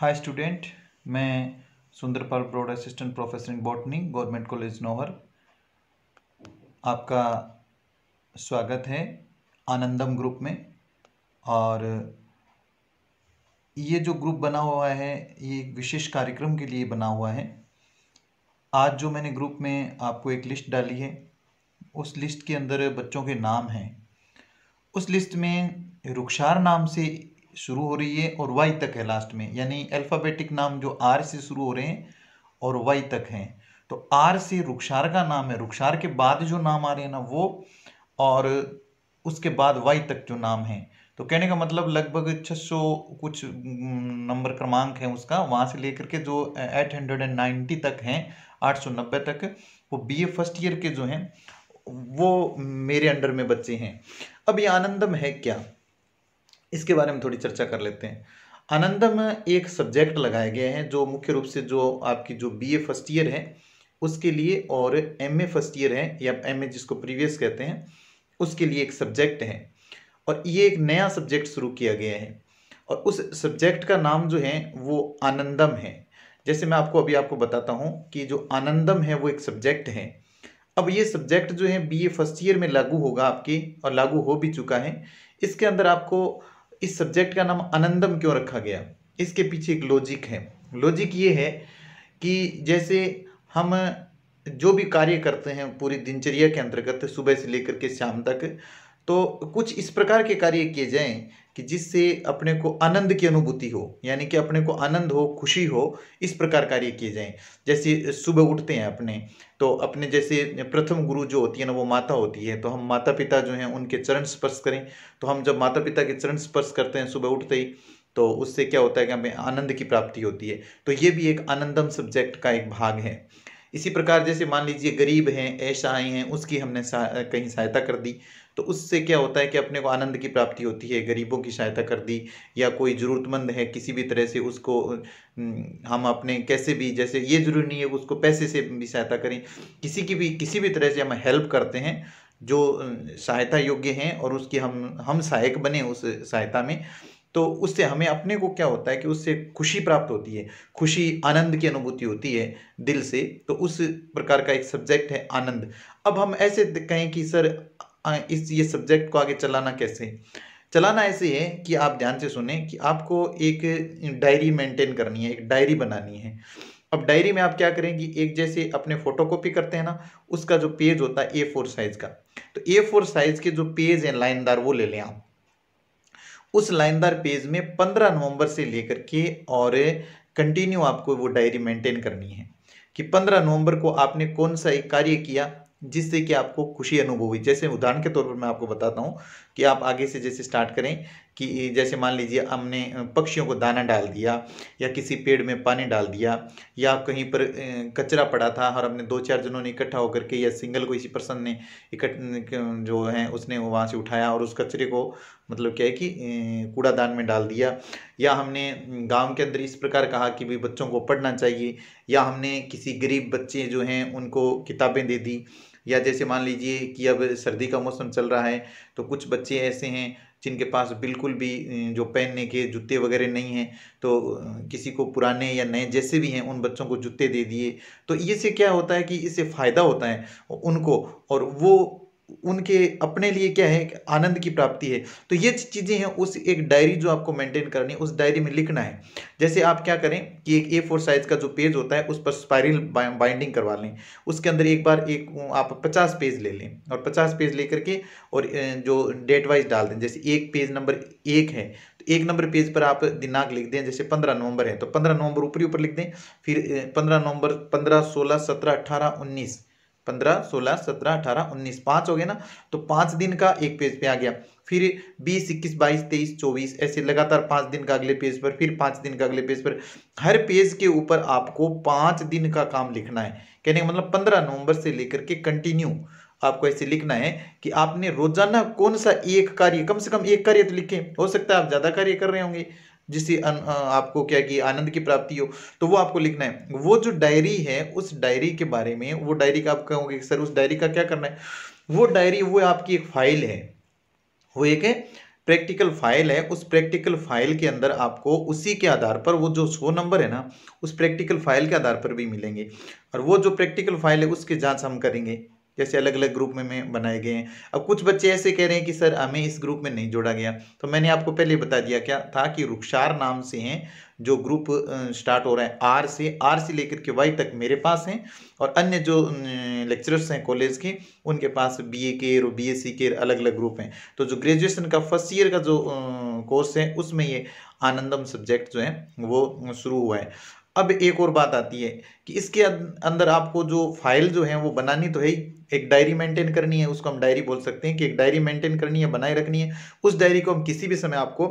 hi student मैं सुंदरपाल प्रोड assistant professor in botany government college Nohar आपका स्वागत है आनंदम ग्रुप में और ये जो ग्रुप बना हुआ है ये एक विशेष कार्यक्रम के लिए बना हुआ है आज जो मैंने ग्रुप में आपको एक लिस्ट डाली है उस लिस्ट के अंदर बच्चों के नाम हैं उस लिस्ट में रुखसार नाम से शुरू हो रही है और वाई तक है लास्ट में यानी अल्फ़ाबेटिक नाम जो आर से शुरू हो रहे हैं और वाई तक हैं तो आर से रुक्षार का नाम है रुक्षार के बाद जो नाम आ रहे हैं ना वो और उसके बाद वाई तक जो नाम है तो कहने का मतलब लगभग 600 कुछ नंबर क्रमांक है उसका वहाँ से लेकर के जो 890 तक हैं 890 तक वो बीए फर्स्ट ईयर के जो हैं वो मेरे अंडर में बच्चे हैं अब ये आनंदम है क्या इसके बारे में थोड़ी चर्चा कर लेते हैं आनंदम में एक सब्जेक्ट लगाए गए हैं जो मुख्य रूप से जो आपकी जो बीए फर्स्ट ईयर है उसके लिए और एमए फर्स्ट ईयर है या एमए जिसको प्रीवियस कहते हैं उसके लिए एक सब्जेक्ट है और ये एक नया सब्जेक्ट शुरू किया गया है और उस सब्जेक्ट का नाम जो है वो आनंदम है जैसे मैं आपको अभी आपको बताता हूँ कि जो आनंदम है वो एक सब्जेक्ट है अब ये सब्जेक्ट जो है बीए फर्स्ट ईयर में लागू होगा आपके और लागू हो भी चुका है इसके अंदर आपको इस सब्जेक्ट का नाम आनंदम क्यों रखा गया इसके पीछे एक लॉजिक है लॉजिक ये है कि जैसे हम जो भी कार्य करते हैं पूरी दिनचर्या के अंतर्गत सुबह से लेकर के शाम तक तो कुछ इस प्रकार के कार्य किए जाएं कि जिससे अपने को आनंद की अनुभूति हो यानी कि अपने को आनंद हो खुशी हो इस प्रकार कार्य किए जाएं जैसे सुबह उठते हैं अपने तो अपने जैसे प्रथम गुरु जो होती है ना वो माता होती है तो हम माता पिता जो हैं उनके चरण स्पर्श करें तो हम जब माता पिता के चरण स्पर्श करते हैं सुबह उठते ही तो उससे क्या होता है कि हमें आनंद की प्राप्ति होती है तो ये भी एक आनंदम सब्जेक्ट का एक भाग है इसी प्रकार जैसे मान लीजिए गरीब हैं ऐसा आए हैं उसकी हमने कहीं सहायता कर दी तो उससे क्या होता है कि अपने को आनंद की प्राप्ति होती है गरीबों की सहायता कर दी या कोई ज़रूरतमंद है किसी भी तरह से उसको हम अपने कैसे भी जैसे ये ज़रूरी नहीं है उसको पैसे से भी सहायता करें किसी की भी किसी भी तरह से हम हेल्प करते हैं जो सहायता योग्य हैं और उसकी हम हम सहायक बने उस सहायता में तो उससे हमें अपने को क्या होता है कि उससे खुशी प्राप्त होती है खुशी आनंद की अनुभूति होती है दिल से तो उस प्रकार का एक सब्जेक्ट है आनंद अब हम ऐसे कहें कि सर इस ये सब्जेक्ट को आगे चलाना कैसे चलाना ऐसे है कि आप ध्यान से सुने कि आपको एक डायरी मेंटेन करनी है एक डायरी बनानी है अब डायरी में आप क्या करें कि एक जैसे अपने फोटोकॉपी करते हैं ना उसका जो पेज होता है ए फोर साइज का तो ए फोर साइज के जो पेज हैं लाइनदार वो ले लें आप उस लाइनदार पेज में पंद्रह नवंबर से लेकर के और कंटिन्यू आपको वो डायरी मेंटेन करनी है कि पंद्रह नवंबर को आपने कौन सा एक कार्य किया जिससे कि आपको खुशी अनुभव हुई जैसे उदाहरण के तौर पर मैं आपको बताता हूँ कि आप आगे से जैसे स्टार्ट करें कि जैसे मान लीजिए हमने पक्षियों को दाना डाल दिया या किसी पेड़ में पानी डाल दिया या कहीं पर कचरा पड़ा था और हमने दो चार जनों ने इकट्ठा होकर के या सिंगल कोई पर्सन ने इकट्ठ जो है उसने वहाँ से उठाया और उस कचरे को मतलब क्या है कि कूड़ादान में डाल दिया या हमने गांव के अंदर इस प्रकार कहा कि भाई बच्चों को पढ़ना चाहिए या हमने किसी गरीब बच्चे जो हैं उनको किताबें दे दी या जैसे मान लीजिए कि अब सर्दी का मौसम चल रहा है तो कुछ बच्चे ऐसे हैं जिनके पास बिल्कुल भी जो पहनने के जूते वगैरह नहीं हैं तो किसी को पुराने या नए जैसे भी हैं उन बच्चों को जूते दे दिए तो इससे क्या होता है कि इससे फ़ायदा होता है उनको और वो उनके अपने लिए क्या है आनंद की प्राप्ति है तो ये चीज़ें हैं उस एक डायरी जो आपको मेंटेन करनी है उस डायरी में लिखना है जैसे आप क्या करें कि एक ए फोर साइज का जो पेज होता है उस पर स्पायरल बाइंडिंग करवा लें उसके अंदर एक बार एक आप पचास पेज ले लें और पचास पेज ले करके और जो डेट वाइज डाल दें जैसे एक पेज नंबर एक है तो एक नंबर पेज पर आप दिनांक लिख दें जैसे पंद्रह नवंबर है तो पंद्रह नवंबर ऊपरी ऊपर लिख दें फिर पंद्रह नवंबर पंद्रह सोलह सत्रह अट्ठारह उन्नीस पंद्रह सोलह सत्रह अठारह उन्नीस पाँच हो गया ना तो पाँच दिन का एक पेज पे आ गया फिर बीस इक्कीस बाईस तेईस चौबीस ऐसे लगातार पाँच दिन का अगले पेज पर फिर पाँच दिन का अगले पेज पर हर पेज के ऊपर आपको पाँच दिन का काम लिखना है कहने का मतलब पंद्रह नवंबर से लेकर के कंटिन्यू आपको ऐसे लिखना है कि आपने रोजाना कौन सा एक कार्य कम से कम एक कार्य तो लिखे हो सकता है आप ज़्यादा कार्य कर रहे होंगे जिससे आपको क्या कि आनंद की प्राप्ति हो तो वो आपको लिखना है वो जो डायरी है उस डायरी के बारे में वो डायरी का आप कहोगे सर उस डायरी का क्या करना है वो डायरी वो आपकी एक फाइल है वो एक है प्रैक्टिकल फाइल है उस प्रैक्टिकल फाइल के अंदर आपको उसी के आधार पर वो जो सो नंबर है ना उस प्रैक्टिकल फाइल के आधार पर भी मिलेंगे और वो जो प्रैक्टिकल फाइल है उसकी जांच हम करेंगे जैसे अलग अलग ग्रुप में मैं बनाए गए हैं अब कुछ बच्चे ऐसे कह रहे हैं कि सर हमें इस ग्रुप में नहीं जोड़ा गया तो मैंने आपको पहले बता दिया क्या था कि रुखसार नाम से हैं जो ग्रुप स्टार्ट हो रहा है आर से आर से लेकर के वाई तक मेरे पास हैं और अन्य जो लेक्चरर्स हैं कॉलेज के उनके पास बी ए के और बी एस सी के अलग अलग ग्रुप हैं तो जो ग्रेजुएशन का फर्स्ट ईयर का जो कोर्स है उसमें ये आनंदम सब्जेक्ट जो है वो शुरू हुआ है अब एक और बात आती है कि इसके अं-, अंदर आपको जो फाइल जो है वो बनानी तो है ही एक डायरी मेंटेन करनी है उसको हम डायरी बोल सकते हैं कि एक डायरी मेंटेन करनी है बनाए रखनी है उस डायरी को हम किसी भी समय आपको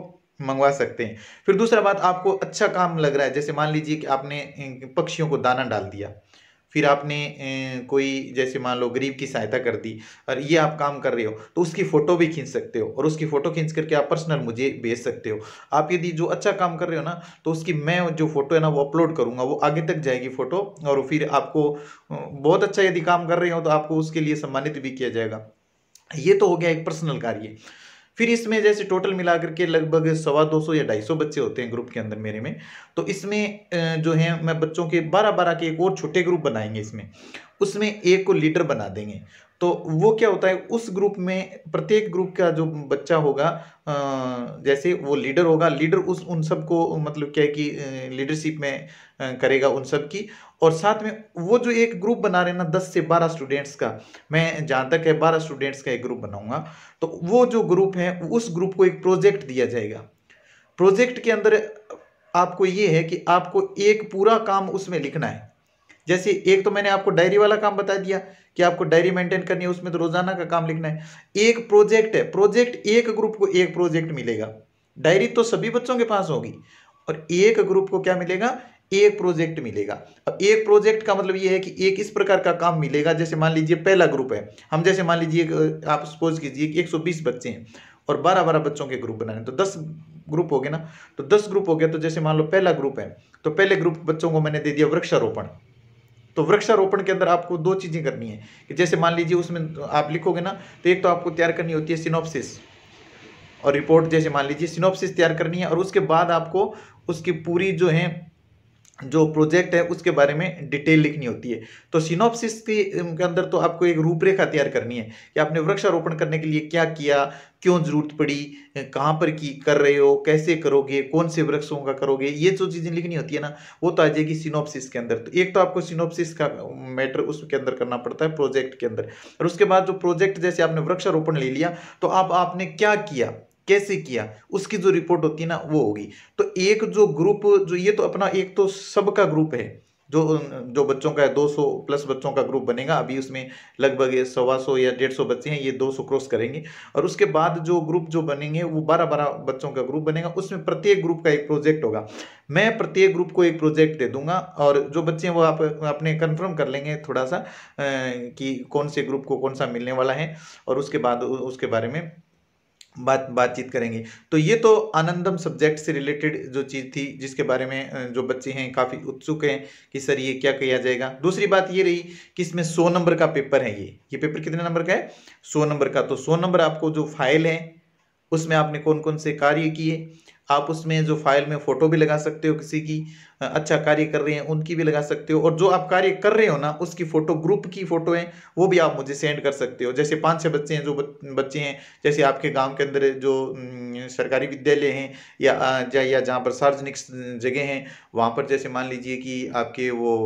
मंगवा सकते हैं फिर दूसरा बात आपको अच्छा काम लग रहा है जैसे मान लीजिए कि आपने पक्षियों को दाना डाल दिया फिर आपने कोई जैसे मान लो गरीब की सहायता कर दी और ये आप काम कर रहे हो तो उसकी फ़ोटो भी खींच सकते हो और उसकी फ़ोटो खींच करके आप पर्सनल मुझे भेज सकते हो आप यदि जो अच्छा काम कर रहे हो ना तो उसकी मैं जो फ़ोटो है ना वो अपलोड करूँगा वो आगे तक जाएगी फ़ोटो और फिर आपको बहुत अच्छा यदि काम कर रहे हो तो आपको उसके लिए सम्मानित भी किया जाएगा ये तो हो गया एक पर्सनल कार्य फिर इसमें जैसे टोटल मिलाकर के लगभग सवा दो सौ या ढाई सौ बच्चे होते हैं ग्रुप के अंदर मेरे में तो इसमें जो है मैं बच्चों के बारह बारह के एक और छोटे ग्रुप बनाएंगे इसमें उसमें एक को लीडर बना देंगे तो वो क्या होता है उस ग्रुप में प्रत्येक ग्रुप का जो बच्चा होगा जैसे वो लीडर होगा लीडर उस उन सब को मतलब क्या है कि लीडरशिप में करेगा उन सब की और साथ में वो जो एक ग्रुप बना रहे ना दस से बारह स्टूडेंट्स का मैं जहाँ तक है बारह स्टूडेंट्स का एक ग्रुप बनाऊंगा तो वो जो ग्रुप है उस ग्रुप को एक प्रोजेक्ट दिया जाएगा प्रोजेक्ट के अंदर आपको ये है कि आपको एक पूरा काम उसमें लिखना है जैसे एक तो मैंने आपको डायरी वाला काम बता दिया कि आपको डायरी मेंटेन करनी है उसमें तो रोजाना का काम लिखना है एक प्रोजेक्ट है प्रोजेक्ट एक ग्रुप को एक प्रोजेक्ट मिलेगा डायरी तो सभी बच्चों के पास होगी और एक ग्रुप को क्या मिलेगा एक प्रोजेक्ट मिलेगा अब एक प्रोजेक्ट का मतलब यह है कि एक इस प्रकार का काम मिलेगा जैसे मान लीजिए पहला ग्रुप है हम जैसे मान लीजिए आप सपोज कीजिए एक सौ बीस बच्चे हैं और बारह बारह बच्चों के ग्रुप बनाने तो दस ग्रुप हो गए ना तो दस ग्रुप हो गया तो जैसे मान लो पहला ग्रुप है तो पहले ग्रुप बच्चों को मैंने दे दिया वृक्षारोपण तो वृक्षारोपण के अंदर आपको दो चीज़ें करनी है कि जैसे मान लीजिए उसमें आप लिखोगे ना तो एक तो आपको तैयार करनी होती है सिनोप्सिस और रिपोर्ट जैसे मान लीजिए सिनोप्सिस तैयार करनी है और उसके बाद आपको उसकी पूरी जो है जो प्रोजेक्ट है उसके बारे में डिटेल लिखनी होती है तो सिनोप्सिस के अंदर तो आपको एक रूपरेखा तैयार करनी है कि आपने वृक्षारोपण करने के लिए क्या किया क्यों जरूरत पड़ी कहाँ पर की कर रहे हो कैसे करोगे कौन से वृक्षों का करोगे ये जो चीज़ें लिखनी होती है ना वो तो आ जाएगी सिनोप्सिस के अंदर तो एक तो आपको सिनोप्सिस का मैटर उसके अंदर करना पड़ता है प्रोजेक्ट के अंदर और उसके बाद जो प्रोजेक्ट जैसे आपने वृक्षारोपण ले लिया तो अब आप आपने क्या किया कैसे किया उसकी जो रिपोर्ट होती है ना वो होगी तो एक जो ग्रुप जो ये तो अपना एक तो सबका ग्रुप है जो जो बच्चों का है 200 प्लस बच्चों का ग्रुप बनेगा अभी उसमें लगभग सवा सौ या डेढ़ सौ बच्चे हैं ये 200 क्रॉस करेंगे और उसके बाद जो ग्रुप जो बनेंगे वो बारह बारह बच्चों का ग्रुप बनेगा उसमें प्रत्येक ग्रुप का एक प्रोजेक्ट होगा मैं प्रत्येक ग्रुप को एक प्रोजेक्ट दे दूंगा और जो बच्चे हैं वो आप अपने कन्फर्म कर लेंगे थोड़ा सा कि कौन से ग्रुप को कौन सा मिलने वाला है और उसके बाद उसके बारे में बात बातचीत करेंगे तो ये तो आनंदम सब्जेक्ट से रिलेटेड जो चीज़ थी जिसके बारे में जो बच्चे हैं काफ़ी उत्सुक हैं कि सर ये क्या किया जाएगा दूसरी बात ये रही कि इसमें सौ नंबर का पेपर है ये ये पेपर कितने नंबर का है सौ नंबर का तो सौ नंबर आपको जो फाइल है उसमें आपने कौन कौन से कार्य किए आप उसमें जो फाइल में फ़ोटो भी लगा सकते हो किसी की अच्छा कार्य कर रहे हैं उनकी भी लगा सकते हो और जो आप कार्य कर रहे हो ना उसकी फोटो ग्रुप की फोटो है वो भी आप मुझे सेंड कर सकते हो जैसे पाँच छः बच्चे हैं जो बच्चे हैं जैसे आपके गाँव के अंदर जो सरकारी विद्यालय हैं या या जहाँ पर सार्वजनिक जगह हैं वहाँ पर जैसे मान लीजिए कि आपके वो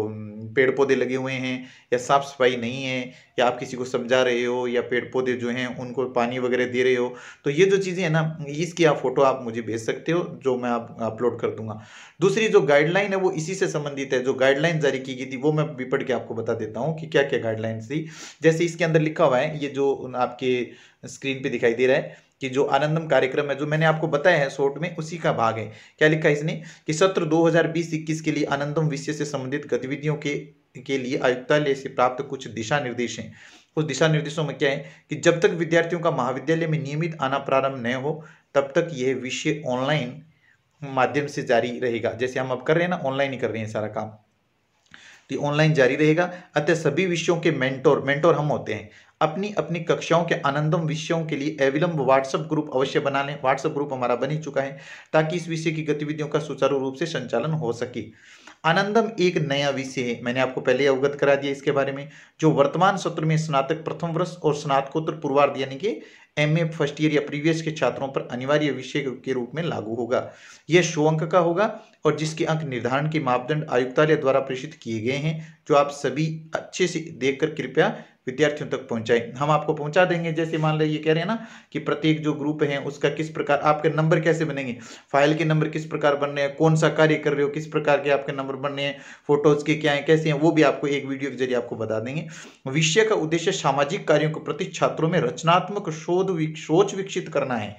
पेड़ पौधे लगे हुए हैं या साफ़ सफाई नहीं है या आप किसी को समझा रहे हो या पेड़ पौधे जो हैं उनको पानी वगैरह दे रहे हो तो ये जो चीज़ें हैं ना इसकी आप फोटो आप मुझे भेज सकते हो जो मैं आप अपलोड कर दूंगा दूसरी जो गाइडलाइन गाइडलाइन है वो इसी से संबंधित है जो गाइडलाइन जारी की गई थी वो मैं भी पढ़ के आपको बता देता हूँ कि क्या क्या गाइडलाइंस थी जैसे इसके अंदर लिखा हुआ है ये जो आपके स्क्रीन पर दिखाई दे रहा है कि जो आनंदम कार्यक्रम है जो मैंने आपको बताया है शॉर्ट में उसी का भाग है क्या लिखा है इसने कि सत्र दो हजार के लिए आनंदम विषय से संबंधित गतिविधियों के के लिए आयुक्तालय से प्राप्त कुछ दिशा निर्देश हैं उस दिशा निर्देशों में क्या है कि जब तक विद्यार्थियों का महाविद्यालय में नियमित आना प्रारंभ न हो तब तक यह विषय ऑनलाइन माध्यम से जारी रहेगा जैसे हम अब कर रहे हैं ना ऑनलाइन ही कर रहे हैं सारा काम तो ऑनलाइन जारी रहेगा अतः सभी विषयों के मेंटोर मेंटोर हम होते हैं अपनी अपनी कक्षाओं के आनंदम विषयों के लिए अविलंब व्हाट्सएप ग्रुप अवश्य बना लें व्हाट्सएप ग्रुप हमारा बन ही चुका है ताकि इस विषय की गतिविधियों का सुचारू रूप से संचालन हो सके आनंदम एक नया विषय है मैंने आपको पहले अवगत करा दिया इसके बारे में जो वर्तमान सत्र में स्नातक प्रथम वर्ष और स्नातकोत्तर पूर्वार्ध यानी कि एम ए फर्स्ट ईयर या प्रीवियस के छात्रों पर अनिवार्य विषय के रूप में लागू होगा यह शो अंक का होगा और जिसके अंक निर्धारण के मापदंड आयुक्तालय द्वारा प्रेषित किए गए हैं जो आप सभी अच्छे से देखकर कृपया विद्यार्थियों तक पहुंचाएं हम आपको पहुंचा देंगे जैसे मान लीजिए कह रहे हैं ना कि प्रत्येक जो ग्रुप है उसका किस प्रकार आपके नंबर कैसे बनेंगे फाइल के नंबर किस प्रकार बनने हैं कौन सा कार्य कर रहे हो किस प्रकार के आपके नंबर बनने हैं फोटोज के क्या हैं कैसे हैं वो भी आपको एक वीडियो के जरिए आपको बता देंगे विषय का उद्देश्य सामाजिक कार्यों के प्रति छात्रों में रचनात्मक शोध सोच विकसित करना है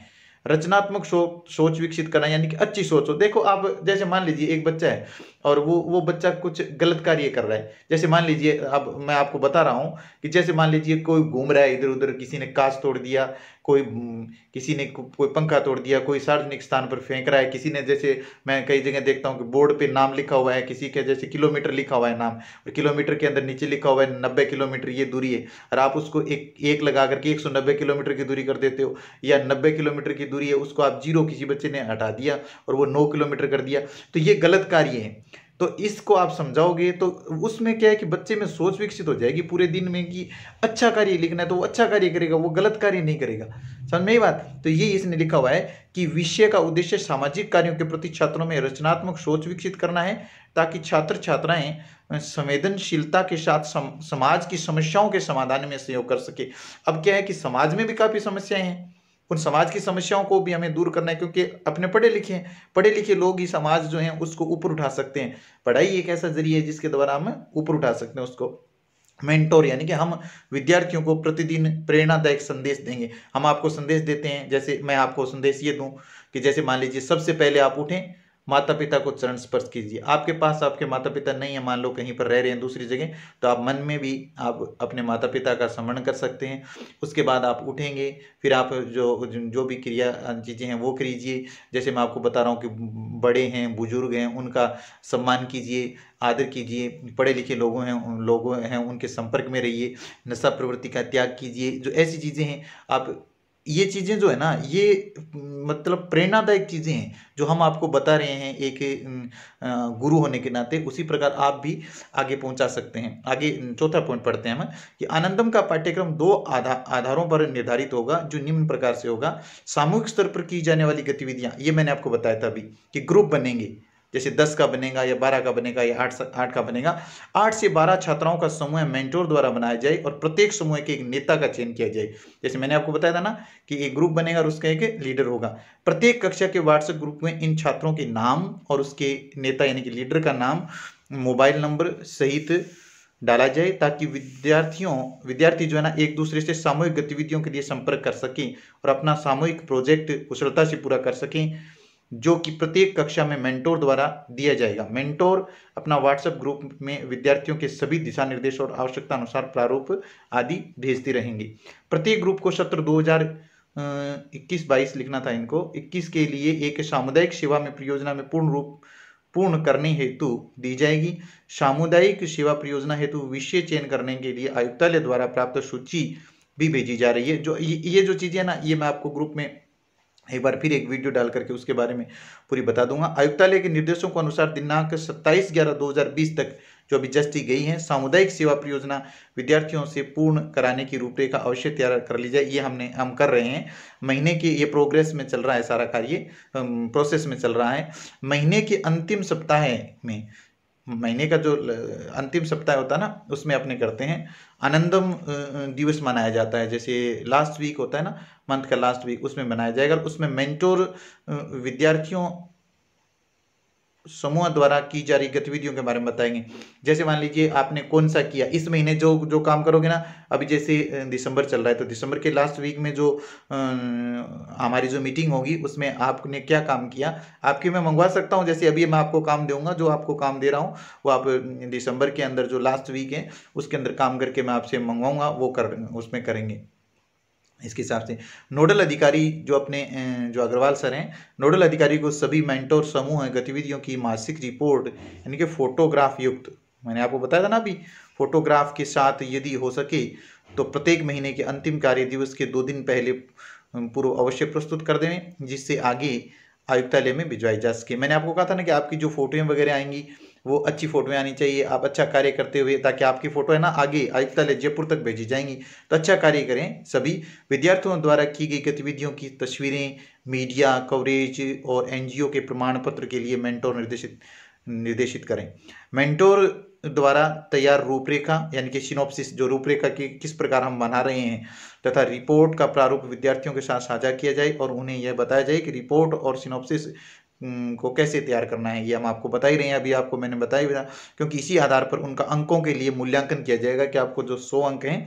रचनात्मक सोच सोच विकसित करना यानी कि अच्छी सोच हो देखो आप जैसे मान लीजिए एक बच्चा है और वो वो बच्चा कुछ गलत कार्य कर रहा है जैसे मान लीजिए अब आप, मैं आपको बता रहा हूँ कि जैसे मान लीजिए कोई घूम रहा है इधर उधर किसी ने कांच तोड़ दिया कोई हम्म, किसी ने को, कोई पंखा तोड़ दिया कोई सार्वजनिक स्थान पर फेंक रहा है किसी ने जैसे मैं कई जगह देखता हूँ कि बोर्ड पे नाम लिखा हुआ है किसी के जैसे किलोमीटर लिखा हुआ है नाम और किलोमीटर के अंदर नीचे लिखा हुआ है नब्बे किलोमीटर ये दूरी है और आप उसको एक एक लगा करके एक किलोमीटर की दूरी कर देते हो या नब्बे किलोमीटर की दूरी है उसको आप जीरो किसी बच्चे ने हटा दिया और वो नौ किलोमीटर कर दिया तो ये गलत कार्य है तो इसको आप समझाओगे तो उसमें क्या है कि बच्चे में सोच विकसित हो जाएगी पूरे दिन में कि अच्छा कार्य लिखना है तो वो अच्छा कार्य करेगा वो गलत कार्य नहीं करेगा समझ में बात तो ये इसने लिखा हुआ है कि विषय का उद्देश्य सामाजिक कार्यों के प्रति छात्रों में रचनात्मक सोच विकसित करना है ताकि छात्र छात्राएं संवेदनशीलता के साथ सम, समाज की समस्याओं के समाधान में सहयोग कर सके अब क्या है कि समाज में भी काफ़ी समस्याएं हैं उन समाज की समस्याओं को भी हमें दूर करना है क्योंकि अपने पढ़े लिखे हैं पढ़े लिखे लोग ही समाज जो है उसको ऊपर उठा सकते हैं पढ़ाई एक ऐसा जरिए है जिसके द्वारा हम ऊपर उठा सकते हैं उसको मेंटोर यानी कि हम विद्यार्थियों को प्रतिदिन प्रेरणादायक संदेश देंगे हम आपको संदेश देते हैं जैसे मैं आपको संदेश ये दूं कि जैसे मान लीजिए सबसे पहले आप उठें माता पिता को चरण स्पर्श कीजिए आपके पास आपके माता पिता नहीं है मान लो कहीं पर रह रहे हैं दूसरी जगह तो आप मन में भी आप अपने माता पिता का स्मरण कर सकते हैं उसके बाद आप उठेंगे फिर आप जो जो भी क्रिया चीज़ें हैं वो कीजिए जैसे मैं आपको बता रहा हूँ कि बड़े हैं बुजुर्ग हैं उनका सम्मान कीजिए आदर कीजिए पढ़े लिखे लोगों हैं लोगों हैं उनके संपर्क में रहिए नशा प्रवृत्ति का त्याग कीजिए जो ऐसी चीज़ें हैं आप ये चीज़ें जो है ना ये मतलब प्रेरणादायक चीज़ें हैं जो हम आपको बता रहे हैं एक गुरु होने के नाते उसी प्रकार आप भी आगे पहुंचा सकते हैं आगे चौथा पॉइंट पढ़ते हैं हम कि आनंदम का पाठ्यक्रम दो आधा आधारों पर निर्धारित होगा जो निम्न प्रकार से होगा सामूहिक स्तर पर की जाने वाली गतिविधियाँ ये मैंने आपको बताया था अभी कि ग्रुप बनेंगे जैसे दस का बनेगा या बारह का बनेगा या आठ आठ का बनेगा आठ से बारह छात्राओं का समूह मेंटोर द्वारा बनाया जाए और प्रत्येक समूह के एक नेता का चयन किया जाए जैसे मैंने आपको बताया था ना कि एक ग्रुप बनेगा और उसका एक लीडर होगा प्रत्येक कक्षा के व्हाट्सएप ग्रुप में इन छात्रों के नाम और उसके नेता यानी कि लीडर का नाम मोबाइल नंबर सहित डाला जाए ताकि विद्यार्थियों विद्यार्थी जो है ना एक दूसरे से सामूहिक गतिविधियों के लिए संपर्क कर सकें और अपना सामूहिक प्रोजेक्ट कुशलता से पूरा कर सकें जो कि प्रत्येक कक्षा में मेंटोर द्वारा दिया जाएगा मेंटोर अपना व्हाट्सएप ग्रुप में विद्यार्थियों के सभी दिशा निर्देश और आवश्यकता अनुसार प्रारूप आदि भेजती रहेंगे प्रत्येक ग्रुप को सत्र 2021 22 लिखना था इनको 21 के लिए एक सामुदायिक सेवा में परियोजना में पूर्ण रूप पूर्ण करने हेतु दी जाएगी सामुदायिक सेवा परियोजना हेतु विषय चयन करने के लिए आयुक्तालय द्वारा प्राप्त सूची भी भेजी जा रही है जो ये जो चीज़ें ना ये मैं आपको ग्रुप में एक बार फिर एक वीडियो डाल करके उसके बारे में पूरी बता दूंगा आयुक्तालय के निर्देशों के अनुसार दिनांक 27 ग्यारह 2020 तक जो अभी जस्टी गई है सामुदायिक सेवा परियोजना विद्यार्थियों से पूर्ण कराने की रूपरेखा अवश्य तैयार कर ली जाए ये हमने हम कर रहे हैं महीने के ये प्रोग्रेस में चल रहा है सारा कार्य प्रोसेस में चल रहा है महीने के अंतिम सप्ताह में महीने का जो अंतिम सप्ताह होता है ना उसमें अपने करते हैं आनंदम दिवस मनाया जाता है जैसे लास्ट वीक होता है ना मंथ का लास्ट वीक उसमें मनाया जाएगा उसमें मेंटोर विद्यार्थियों समूह द्वारा की जा रही गतिविधियों के बारे में बताएंगे जैसे मान लीजिए आपने कौन सा किया इस महीने जो जो काम करोगे ना अभी जैसे दिसंबर चल रहा है तो दिसंबर के लास्ट वीक में जो हमारी जो मीटिंग होगी उसमें आपने क्या काम किया आपकी मैं मंगवा सकता हूँ जैसे अभी मैं आपको काम दूंगा जो आपको काम दे रहा हूँ वो आप दिसंबर के अंदर जो लास्ट वीक है उसके अंदर काम करके मैं आपसे मंगवाऊंगा वो कर उसमें करेंगे इसके हिसाब से नोडल अधिकारी जो अपने जो अग्रवाल सर हैं नोडल अधिकारी को सभी मेंटोर समूह गतिविधियों की मासिक रिपोर्ट यानी कि फोटोग्राफ युक्त मैंने आपको बताया था ना अभी फोटोग्राफ के साथ यदि हो सके तो प्रत्येक महीने के अंतिम कार्य दिवस के दो दिन पहले पूर्व अवश्य प्रस्तुत कर दें जिससे आगे आयुक्तालय में भिजवाई जा सके मैंने आपको कहा था ना कि आपकी जो फोटोएं वगैरह आएंगी वो अच्छी फोटोएं आनी चाहिए आप अच्छा कार्य करते हुए ताकि आपकी फ़ोटो है ना आगे आयुक्ता जयपुर तक भेजी जाएंगी तो अच्छा कार्य करें सभी विद्यार्थियों द्वारा की गई गतिविधियों की तस्वीरें मीडिया कवरेज और एन के प्रमाण पत्र के लिए मेंटोर निर्देशित निर्देशित करें मेंटोर द्वारा तैयार रूपरेखा यानी कि सिनोप्सिस जो रूपरेखा की किस प्रकार हम बना रहे हैं तथा रिपोर्ट का प्रारूप विद्यार्थियों के साथ साझा किया जाए और उन्हें यह बताया जाए कि रिपोर्ट और सिनोप्सिस को कैसे तैयार करना है ये हम आपको बता ही रहे हैं अभी आपको मैंने बताया भी क्योंकि इसी आधार पर उनका अंकों के लिए मूल्यांकन किया जाएगा कि आपको जो सौ अंक हैं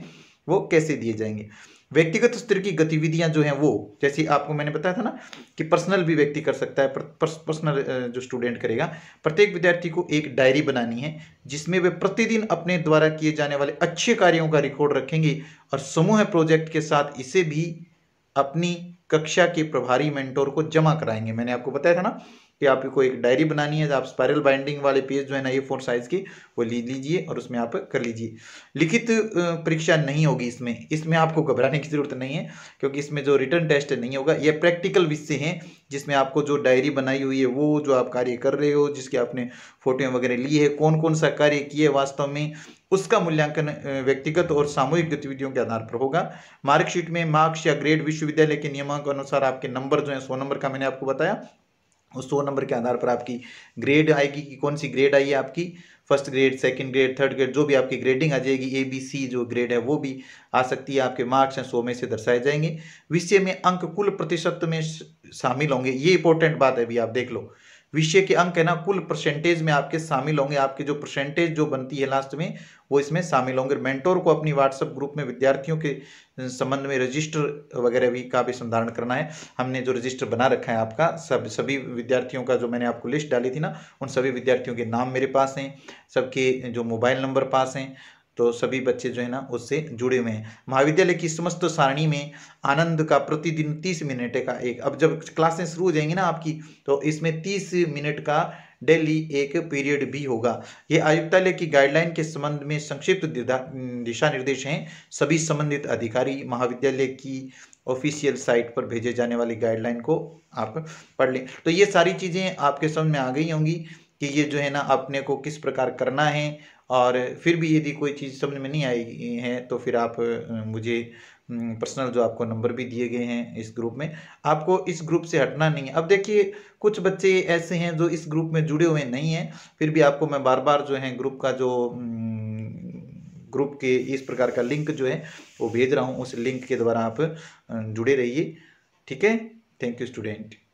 वो कैसे दिए जाएंगे व्यक्तिगत स्तर की गतिविधियां जो हैं वो जैसे आपको मैंने बताया था ना कि पर्सनल भी व्यक्ति कर सकता है पर्सनल जो स्टूडेंट करेगा प्रत्येक विद्यार्थी को एक डायरी बनानी है जिसमें वे प्रतिदिन अपने द्वारा किए जाने वाले अच्छे कार्यों का रिकॉर्ड रखेंगे और समूह प्रोजेक्ट के साथ इसे भी अपनी कक्षा के प्रभारी मेंटोर को जमा कराएंगे मैंने आपको बताया था ना कि आपको एक डायरी बनानी है आप स्पायरल बाइंडिंग वाले पेज जो है ना ये फोर साइज की वो ले लीजिए और उसमें आप कर लीजिए लिखित परीक्षा नहीं होगी इसमें इसमें आपको घबराने की ज़रूरत नहीं है क्योंकि इसमें जो रिटर्न टेस्ट नहीं होगा ये प्रैक्टिकल विषय हैं जिसमें आपको जो डायरी बनाई हुई है वो जो आप कार्य कर रहे हो जिसके आपने फोटो वगैरह ली है कौन कौन सा कार्य किए वास्तव में उसका मूल्यांकन व्यक्तिगत और सामूहिक गतिविधियों के आधार पर होगा मार्कशीट में मार्क्स या ग्रेड विश्वविद्यालय के नियमों के अनुसार आपके नंबर जो है सौ नंबर का मैंने आपको बताया उस सौ नंबर के आधार पर आपकी ग्रेड आएगी कि कौन सी ग्रेड आई है आपकी first grade second grade third grade जो भी आपकी ग्रेडिंग आ जाएगी ए बी सी जो ग्रेड है वो भी आ सकती है आपके मार्क्स हैं सौ में से दर्शाए जाएंगे विषय में अंक कुल प्रतिशत में शामिल होंगे ये इंपॉर्टेंट बात है अभी आप देख लो विषय के अंक है ना कुल परसेंटेज में आपके शामिल होंगे आपके जो परसेंटेज जो बनती है लास्ट में वो इसमें शामिल होंगे मेंटोर को अपनी व्हाट्सएप ग्रुप में विद्यार्थियों के संबंध में रजिस्टर वगैरह भी का भी संधारण करना है हमने जो रजिस्टर बना रखा है आपका सब सभी विद्यार्थियों का जो मैंने आपको लिस्ट डाली थी ना उन सभी विद्यार्थियों के नाम मेरे पास हैं सबके जो मोबाइल नंबर पास हैं तो सभी बच्चे जो है ना उससे जुड़े हुए हैं महाविद्यालय की समस्त सारणी में आनंद का प्रतिदिन तीस मिनट का एक अब जब क्लासें शुरू हो जाएंगी ना आपकी तो इसमें तीस मिनट का डेली एक पीरियड भी होगा ये आयुक्तालय की गाइडलाइन के संबंध में संक्षिप्त दिशा निर्देश हैं सभी संबंधित अधिकारी महाविद्यालय की ऑफिशियल साइट पर भेजे जाने वाली गाइडलाइन को आप पढ़ लें तो ये सारी चीज़ें आपके समझ में आ गई होंगी कि ये जो है ना अपने को किस प्रकार करना है और फिर भी यदि कोई चीज़ समझ में नहीं आई है तो फिर आप मुझे पर्सनल जो आपको नंबर भी दिए गए हैं इस ग्रुप में आपको इस ग्रुप से हटना नहीं है अब देखिए कुछ बच्चे ऐसे हैं जो इस ग्रुप में जुड़े हुए नहीं हैं फिर भी आपको मैं बार बार जो है ग्रुप का जो ग्रुप के इस प्रकार का लिंक जो है वो भेज रहा हूँ उस लिंक के द्वारा आप जुड़े रहिए ठीक है थैंक यू स्टूडेंट